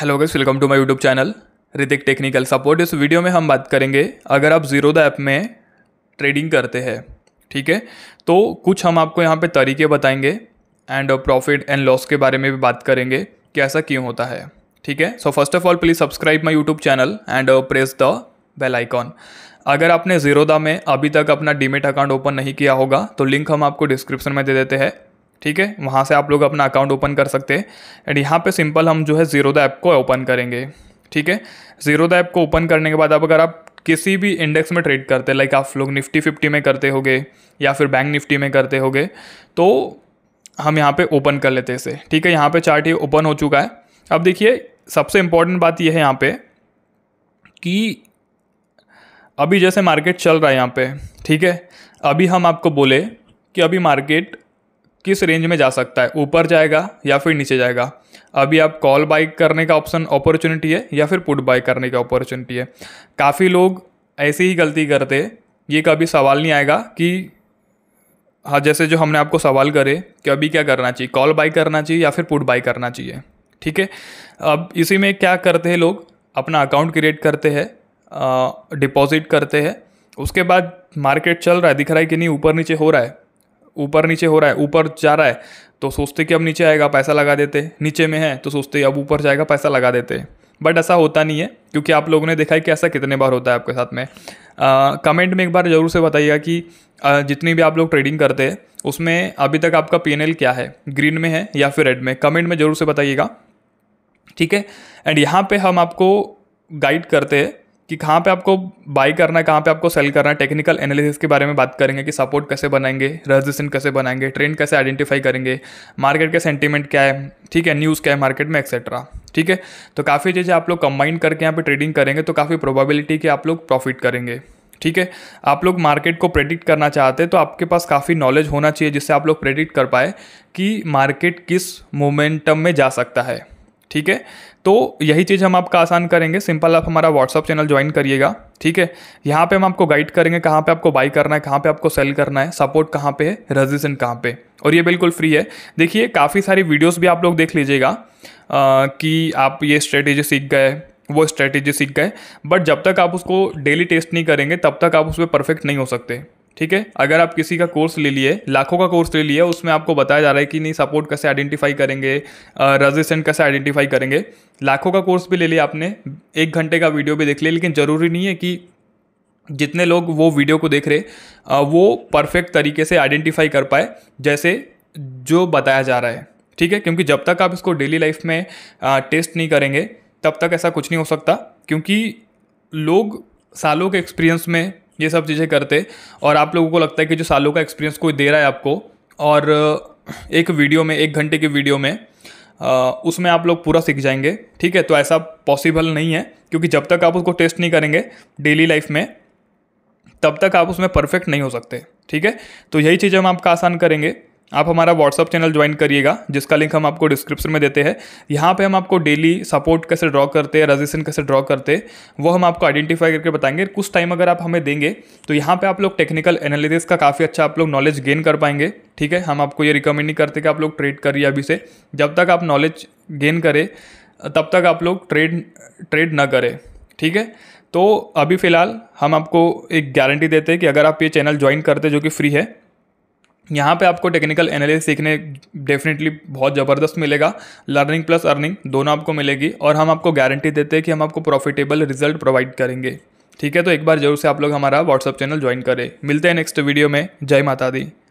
hello guys welcome to my YouTube channel Hrithik technical support इस video में हम बात करेंगे अगर आप जीरोदा ऐप में ट्रेडिंग करते हैं ठीक है तो कुछ हम आपको यहाँ पे तरीके बताएंगे एंड प्रॉफिट एंड लॉस के बारे में भी बात करेंगे कि ऐसा क्यों होता है ठीक है so first of all please subscribe my YouTube channel and press the bell icon अगर आपने जीरोदा में अभी तक अपना डीमेट अकाउंट ओपन नहीं किया होगा तो लिंक हम आपको डिस्क्रिप्शन में दे देते हैं ठीक है वहाँ से आप लोग अपना अकाउंट ओपन कर सकते हैं एंड यहाँ पे सिंपल हम जो है जीरो द ऐप को ओपन करेंगे ठीक है जीरो द ऐप को ओपन करने के बाद अब अगर आप किसी भी इंडेक्स में ट्रेड करते हैं लाइक आप लोग निफ्टी फिफ्टी में करते होगे या फिर बैंक निफ्टी में करते होगे तो हम यहाँ पे ओपन कर लेते इसे ठीक है यहाँ पे चार्ट ये ओपन हो चुका है अब देखिए सबसे इम्पॉर्टेंट बात यह है यहाँ पे कि अभी जैसे मार्केट चल रहा है यहाँ पे ठीक है अभी हम आपको बोले कि अभी मार्केट किस रेंज में जा सकता है ऊपर जाएगा या फिर नीचे जाएगा अभी आप कॉल बाई करने का ऑप्शन अपॉर्चुनिटी है या फिर पुट बाई करने का अपॉर्चुनिटी है काफ़ी लोग ऐसी ही गलती करते ये कभी सवाल नहीं आएगा कि हाँ जैसे जो हमने आपको सवाल करे कि अभी क्या करना चाहिए कॉल बाई करना चाहिए या फिर पुट बाई करना चाहिए ठीक है अब इसी में क्या करते हैं लोग अपना अकाउंट क्रिएट करते हैं डिपॉजिट करते हैं उसके बाद मार्केट चल रहा है दिख रहा है कि नहीं ऊपर नीचे हो रहा है ऊपर नीचे हो रहा है ऊपर जा रहा है तो सोचते कि अब नीचे आएगा पैसा लगा देते नीचे में है तो सोचते अब ऊपर जाएगा पैसा लगा देते बट ऐसा होता नहीं है क्योंकि आप लोगों ने देखा है कि ऐसा कितने बार होता है आपके साथ में कमेंट में एक बार ज़रूर से बताइएगा कि आ, जितनी भी आप लोग ट्रेडिंग करते हैं उसमें अभी तक आपका पी क्या है ग्रीन में है या फिर रेड में कमेंट में ज़रूर से बताइएगा ठीक है एंड यहाँ पे हम आपको गाइड करते हैं कि कहाँ पे आपको बाई करना है कहाँ पे आपको सेल करना है टेक्निकल एनालिसिस के बारे में बात करेंगे कि सपोर्ट कैसे बनाएंगे रेजिस्टेंस कैसे बनाएंगे ट्रेंड कैसे आइडेंटिफाई करेंगे मार्केट का सेंटीमेंट क्या है ठीक है न्यूज़ क्या है मार्केट में एक्सेट्रा ठीक है तो काफ़ी चीज़ें आप लोग कंबाइन करके यहाँ पर ट्रेडिंग करेंगे तो काफ़ी प्रोबेबिलिटी कि आप लोग प्रॉफिट करेंगे ठीक है आप लोग मार्केट को प्रेडिक्ट करना चाहते हैं तो आपके पास काफ़ी नॉलेज होना चाहिए जिससे आप लोग प्रेडिक्ट कर पाए कि मार्केट किस मोमेंटम में जा सकता है ठीक है तो यही चीज़ हम आपका आसान करेंगे सिंपल आप हमारा व्हाट्सअप चैनल ज्वाइन करिएगा ठीक है यहाँ पे हम आपको गाइड करेंगे कहाँ पे आपको बाई करना है कहाँ पे आपको सेल करना है सपोर्ट कहाँ पे है रजिस्ट्रेशन कहाँ पे और ये बिल्कुल फ्री है देखिए काफ़ी सारी वीडियोस भी आप लोग देख लीजिएगा कि आप ये स्ट्रेटेजी सीख गए वो स्ट्रेटेजी सीख गए बट जब तक आप उसको डेली टेस्ट नहीं करेंगे तब तक आप उस परफेक्ट नहीं हो सकते ठीक है अगर आप किसी का कोर्स ले लिए लाखों का कोर्स ले लिए उसमें आपको बताया जा रहा है कि नहीं सपोर्ट कैसे आइडेंटिफाई करेंगे रजिस्टेंट कैसे आइडेंटिफाई करेंगे लाखों का कोर्स भी ले लिया आपने एक घंटे का वीडियो भी देख लिया लेकिन ज़रूरी नहीं है कि जितने लोग वो वीडियो को देख रहे वो परफेक्ट तरीके से आइडेंटिफाई कर पाए जैसे जो बताया जा रहा है ठीक है क्योंकि जब तक आप इसको डेली लाइफ में टेस्ट नहीं करेंगे तब तक ऐसा कुछ नहीं हो सकता क्योंकि लोग सालों के एक्सपीरियंस में ये सब चीज़ें करते और आप लोगों को लगता है कि जो सालों का एक्सपीरियंस कोई दे रहा है आपको और एक वीडियो में एक घंटे की वीडियो में आ, उसमें आप लोग पूरा सीख जाएंगे ठीक है तो ऐसा पॉसिबल नहीं है क्योंकि जब तक आप उसको टेस्ट नहीं करेंगे डेली लाइफ में तब तक आप उसमें परफेक्ट नहीं हो सकते ठीक है तो यही चीज़ हम आपका आसान करेंगे आप हमारा व्हाट्सअप चैनल ज्वाइन करिएगा जिसका लिंक हम आपको डिस्क्रिप्शन में देते हैं यहाँ पे हम आपको डेली सपोर्ट कैसे ड्रॉ करते हैं रजिस्ट्रेशन कैसे ड्रॉ करते वो हम आपको आइडेंटिफाई करके बताएंगे कुछ टाइम अगर आप हमें देंगे तो यहाँ पे आप लोग टेक्निकल एनालिसिस का काफ़ी अच्छा आप लोग नॉलेज गेन कर पाएंगे ठीक है हम आपको ये रिकमेंड नहीं करते कि आप लोग ट्रेड करिए अभी से जब तक आप नॉलेज गेन करें तब तक आप लोग ट्रेड ट्रेड ना करें ठीक है तो अभी फ़िलहाल हम आपको एक गारंटी देते हैं कि अगर आप ये चैनल ज्वाइन करते जो कि फ्री है यहाँ पे आपको टेक्निकल एनालिस सीखने डेफिनेटली बहुत ज़बरदस्त मिलेगा लर्निंग प्लस अर्निंग दोनों आपको मिलेगी और हम आपको गारंटी देते हैं कि हम आपको प्रॉफिटेबल रिजल्ट प्रोवाइड करेंगे ठीक है तो एक बार जरूर से आप लोग हमारा व्हाट्सअप चैनल ज्वाइन करें मिलते हैं नेक्स्ट वीडियो में जय माता दी